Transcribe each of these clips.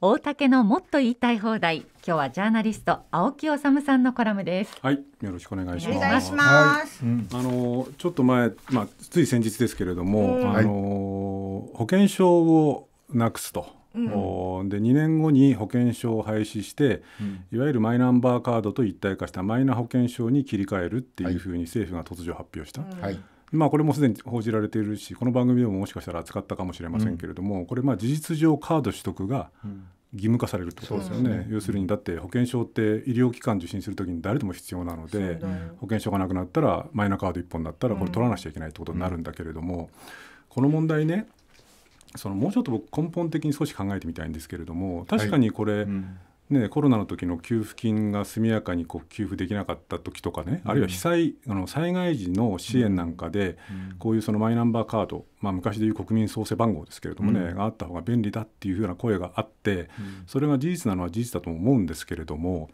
大竹のもっと言いたい放題今日はジャーナリスト青木治さんのコラムですはいよろしくお願いしますはい、うん、あのちょっと前まあつい先日ですけれども、あの保険証をなくすとうん、で2年後に保険証を廃止して、うん、いわゆるマイナンバーカードと一体化したマイナ保険証に切り替えるっていうふうに政府が突如発表した、はい、まあ、これもすでに報じられているしこの番組でももしかしたら扱ったかもしれませんけれども、うん、これまあ事実上カード取得が義務化されるってことですよねうんね、要するにだって保険証って医療機関受診するときに誰でも必要なので、保険証がなくなったらマイナカード1本になったらこれ取らなくちゃいけないってことになるんだけれども、この問題ねそのもうちょっと僕根本的に少し考えてみたいんですけれども確かにこれ、はいうんね、コロナの時の給付金が速やかにこう給付できなかった時とかね、うん、あるいは被災あの災害時の支援なんかで、うん、こういうそのマイナンバーカード、まあ、昔でいう国民創生番号ですけれどもね、うん、があった方が便利だっていうような声があって、それが事実なのは事実だと思うんですけれども。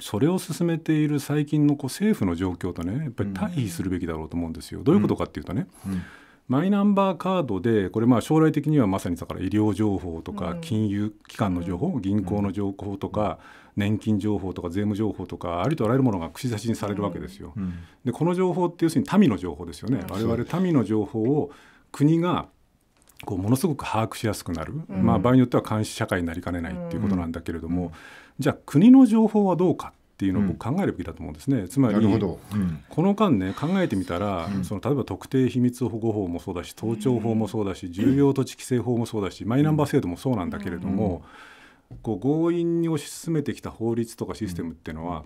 それを進めている最近のこう政府の状況とねやっぱり対比するべきだろうと思うんですよ。どういうことかっていうとね、マイナンバーカードでこれまあ将来的にはまさにだから医療情報とか金融機関の情報、銀行の情報とか、年金情報とか税務情報とかありとあらゆるものが串刺しにされるわけですよ。でこの情報って要するに民の情報ですよね。我々民の情報を国がこうものすごく把握しやすくなる、まあ、場合によっては監視社会になりかねないっていうことなんだけれども、じゃあ国の情報はどうかっていうのを考えるべきだと思うんですね、うん、つまり、うん、この間ね考えてみたら、その例えば特定秘密保護法もそうだし盗聴法もそうだし重要土地規制法もそうだし、マイナンバー制度もそうなんだけれども、こう強引に推し進めてきた法律とかシステムっていうのは、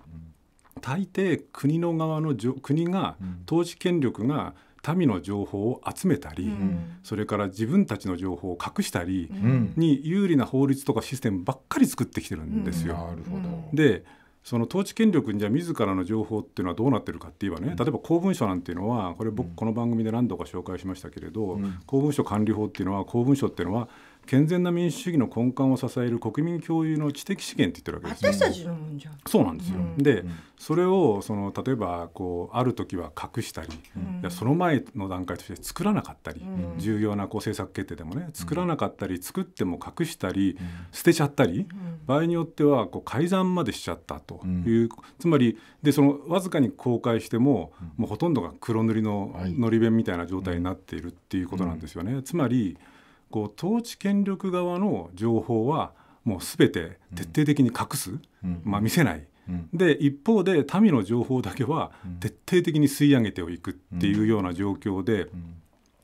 大抵国の側の国が統治権力が民の情報を集めたり、うん、それから自分たちの情報を隠したりに有利な法律とかシステムばっかり作ってきてるんですよ。うん、でその統治権力にじゃあ自らの情報っていうのはどうなってるかって言えばね、うん、例えば公文書なんていうのはこれ僕この番組で何度か紹介しましたけれど、うん、公文書管理法っていうのは公文書っていうのは健全な民主主義の根幹を支える国民共有の知的資源って言ってるわけです、ね、私たちのもんじゃそうなんですよ、うん、で、うん、それをその例えばこうある時は隠したり、うん、その前の段階として作らなかったり、重要なこう政策決定でもね作らなかったり作っても隠したり、捨てちゃったり、場合によってはこう改ざんまでしちゃったという、つまりでそのわずかに公開しても、もうほとんどが黒塗りののり弁みたいな状態になっているっていうことなんですよね。つまり、こう統治権力側の情報はもう全て徹底的に隠す、うん、まあ、見せない、うん、で一方で民の情報だけは徹底的に吸い上げていくっていうような状況で。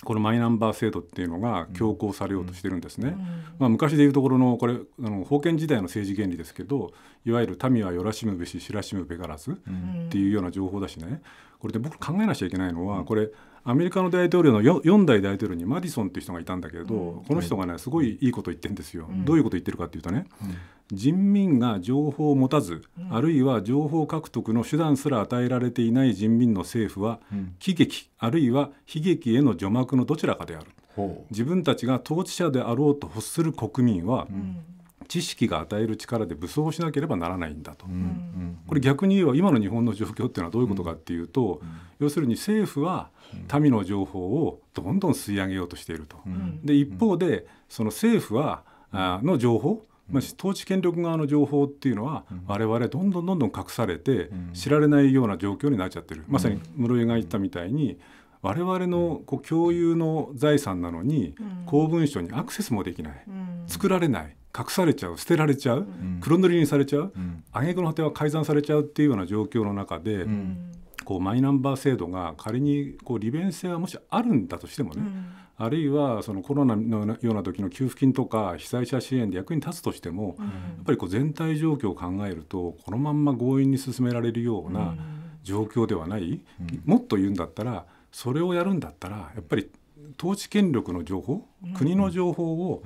このマイナンバー制度っていうのが強行されようとしてるんですね。まあ、昔でいうところのこれあの封建時代の政治原理ですけどいわゆる民はよらしむべし知らしむべからずっていうような情報だしねこれで僕考えなきゃいけないのはこれアメリカの大統領の 4, 4代大統領にマディソンっていう人がいたんだけれど、うん、この人がねすごいいいこと言ってるんですよ、うん、どういうこと言ってるかっていうとね、うん、人民が情報を持たず、あるいは情報獲得の手段すら与えられていない人民の政府は、喜劇あるいは悲劇への除幕のどちらかである自分たちが統治者であろうと欲する国民は、知識が与える力で武装しなければならないんだと、うん、これ逆に言えば今の日本の状況っていうのはどういうことかっていうと、うん、要するに政府は民の情報をどんどん吸い上げようとしていると、うん、で一方でその政府はあの情報まあ、統治権力側の情報っていうのは、我々どんどんどんどん隠されて、知られないような状況になっちゃってる、まさに室井が言ったみたいに、我々のこう共有の財産なのに、公文書にアクセスもできない、作られない、隠されちゃう捨てられちゃう、黒塗りにされちゃう、うん、挙句の果ては改ざんされちゃうっていうような状況の中で、こうマイナンバー制度が仮にこう利便性はもしあるんだとしてもね、あるいはそのコロナのような時の給付金とか被災者支援で役に立つとしても、やっぱりこう全体状況を考えるとこのまんま強引に進められるような状況ではない、もっと言うんだったらそれをやるんだったらやっぱり統治権力の情報国の情報を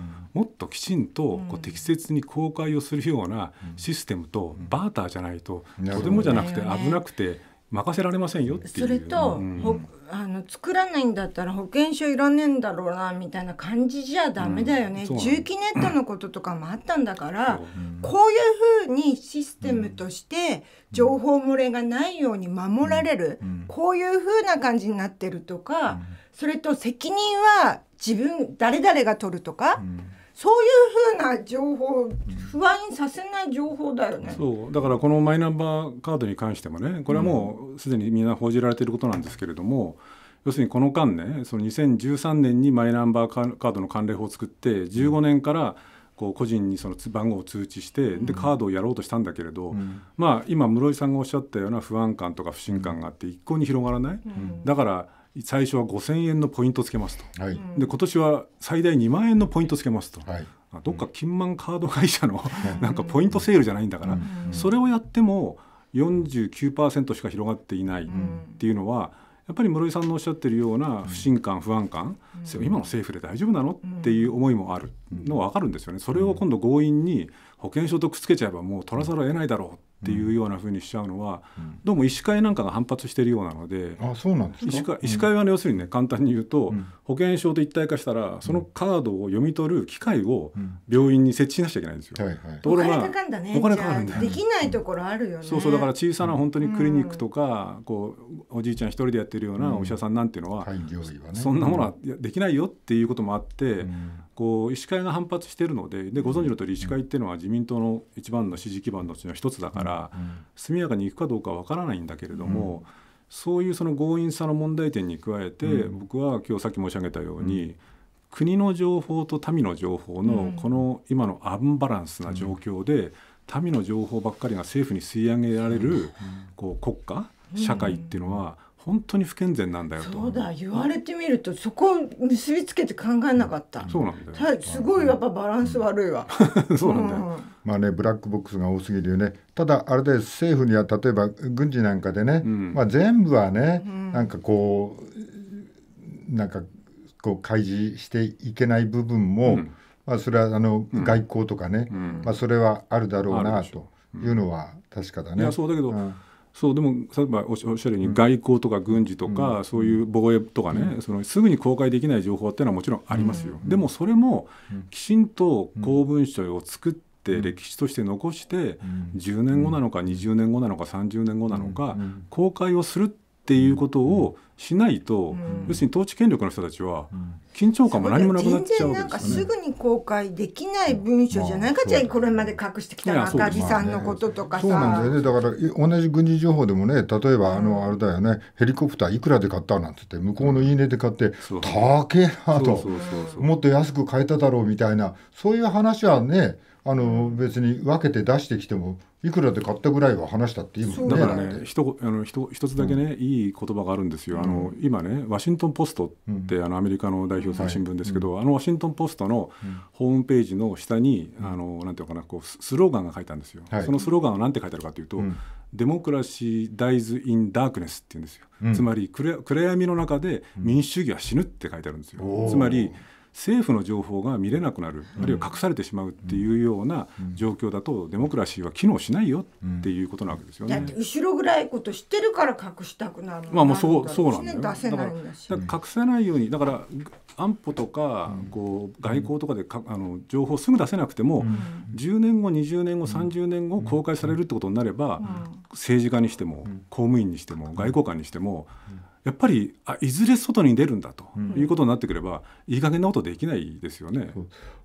ときちんとこう適切に公開をするようなシステムとバーターじゃないととてもじゃなくて危なくて任せられませんよっていう。それと、あの作らないんだったら保険証いらねえんだろうなみたいな感じじゃダメだよね、うん、重機ネットのこととかもあったんだから、うん、こういうふうにシステムとして情報漏れがないように守られる、うん、こういうふうな感じになってるとか、それと責任は自分誰々が取るとか。そういうふうな情報不安にさせない情報だよね、そうだからこのマイナンバーカードに関してもねこれはもうすでにみんな報じられていることなんですけれども、要するにこの間ねその2013年にマイナンバーカードの関連法を作って15年からこう個人にその番号を通知してでカードをやろうとしたんだけれど、うん、まあ、今室井さんがおっしゃったような不安感とか不信感があって一向に広がらない、うん、だから最初は5000円のポイントつけますと、はい、で今年は最大2万円のポイントつけますと、はい、どっか金満カード会社のなんかポイントセールじゃないんだから、それをやっても49%しか広がっていないっていうのは、やっぱり室井さんのおっしゃってるような不信感不安感、うん、今の政府で大丈夫なのっていう思いもあるのは分かるんですよねそれを今度強引に保険証とくっつけちゃえばもう取らざるを得ないだろうっていうようなふうにしちゃうのは、どうも医師会なんかが反発しているようなので医師会は、ね、要するにね簡単に言うと、保険証と一体化したらそのカードを読み取る機械を病院に設置しなきゃいけないんですよ。はいはい、ところがお金かかるんだね。お金かかるんだできないところあるよね。そうそうだから小さな本当にクリニックとか、こうおじいちゃん一人でやってるようなお医者さんなんていうのは、そんなものはできないよっていうこともあって、こう医師会が反発しているのででご存知の通り医師会っていうのは自民党の一番の支持基盤のうちの一つだから、速やかにいくかどうかわからないんだけれども、そういうその強引さの問題点に加えて、僕は今日さっき申し上げたように、国の情報と民の情報のこの今のアンバランスな状況で、民の情報ばっかりが政府に吸い上げられるこう国家社会っていうのは本当に不健全なんだよとそうだ言われてみるとそこを結びつけて考えなかった、そうなんだよすごいやっぱバランス悪いわ、そうなんだよ、まあねブラックボックスが多すぎるよねただあれで政府には例えば軍事なんかでね、まあ、全部はね、なんかこうなんかこう開示していけない部分も、まあ、それはあの外交とかね、まあ、それはあるだろうなというのは確かだね。そうだけど、そうでも例えばおっしゃるように外交とか軍事とか、うん、そういう防衛とかね、うん、そのすぐに公開できない情報っていうのはもちろんありますよ、うん、でもそれもきちんと公文書を作って歴史として残して10年後なのか20年後なのか30年後なのか公開をするってっていうことをしないと、うん、要するに統治権力の人たちは緊張感も何もなくなっちゃうわけですよ、ね、すぐに公開できない文書じゃないか、じゃあこれまで隠してきた赤木さんのこととかそうなんだよねだから同じ軍事情報でもね例えばあのあれだよねヘリコプターいくらで買ったなんて言って向こうのいいねで買って「高えな」ともっと安く買えただろうみたいなそういう話はねあの別に分けて出してきてもいくらで買ったぐらいは話したって今、ね、だからねひあのひ一つだけね、うん、いい言葉があるんですよ、あの、うん、今ねワシントン・ポストって、うん、あのアメリカの代表する新聞ですけど、はい、あのワシントン・ポストのホームページの下に、あのなんていうかなこうスローガンが書いたんですよ、はい、そのスローガンは何て書いてあるかというと、デモクラシー・ダイズ・イン・ダークネスって言うんですよ、つまり暗闇の中で民主主義は死ぬって書いてあるんですよ、つまり政府の情報が見れなくなる、あるいは隠されてしまうっていうような状況だと、デモクラシーは機能しないよっていうことなわけですよね。だって後ろぐらいこと知ってるから隠したくなるまあもうそうそうなんだよ。だから隠さないようにだから安保とかこう外交とかでかあの情報すぐ出せなくても、う10年後20年後30年後公開されるってことになれば、政治家にしても公務員にしても外交官にしても。やっぱりあいずれ外に出るんだということになってくれば、うん、いい加減なことできないですよね。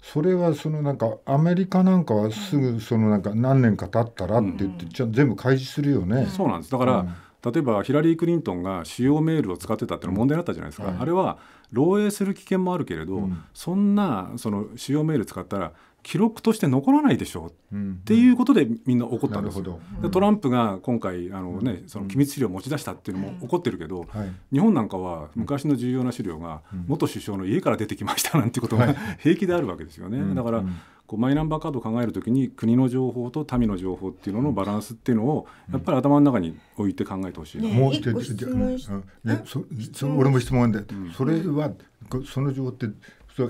それはそのなんかアメリカなんかはすぐそのなんか何年か経ったらって言って、じゃ全部開示するよね。そうなんですだから、例えばヒラリー・クリントンが主要メールを使ってたっての問題だったじゃないですか、はい、あれは漏洩する危険もあるけれど、うん、そんなその使用メール使ったら記録として残らないでしょう、うん、っていうことでみんな怒ったんですよ、うん、トランプが今回あの、ね、その機密資料を持ち出したっていうのも怒ってるけど、日本なんかは昔の重要な資料が元首相の家から出てきましたなんてことが、平気であるわけですよね。だから、こうマイナンバーカードを考えるときに国の情報と民の情報っていうののバランスっていうのをやっぱり頭の中に置いて考えてほしいな、うん、もう一質問ね、そそ俺も質問で、うん、それはその情報って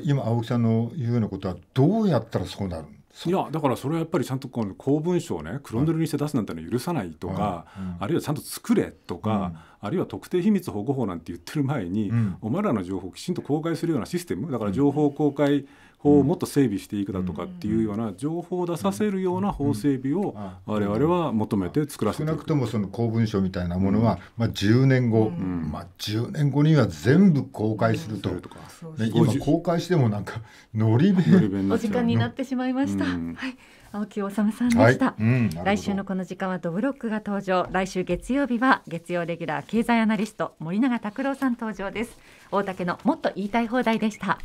今青木さんの言うようなことはどうやったらそうなるいやだからそれはやっぱりちゃんとこの公文書をね黒塗りにして出すなんてのは許さないとか、うんあるいはちゃんと作れとか、うん、あるいは特定秘密保護法なんて言ってる前に、お前らの情報をきちんと公開するようなシステムだから情報公開、法をもっと整備していくだとかっていうような情報を出させるような法整備を我々は求めて作らせて少なくともその公文書みたいなものは、まあ、10年後、まあ、10年後には全部公開すると,、とか今公開してもなんかのり弁お時間になってしまいました。はい青木治さんでした、はいうん、来週のこの時間はドブロックが登場来週月曜日は月曜レギュラー経済アナリスト森永卓郎さん登場です大竹のもっと言いたい放題でした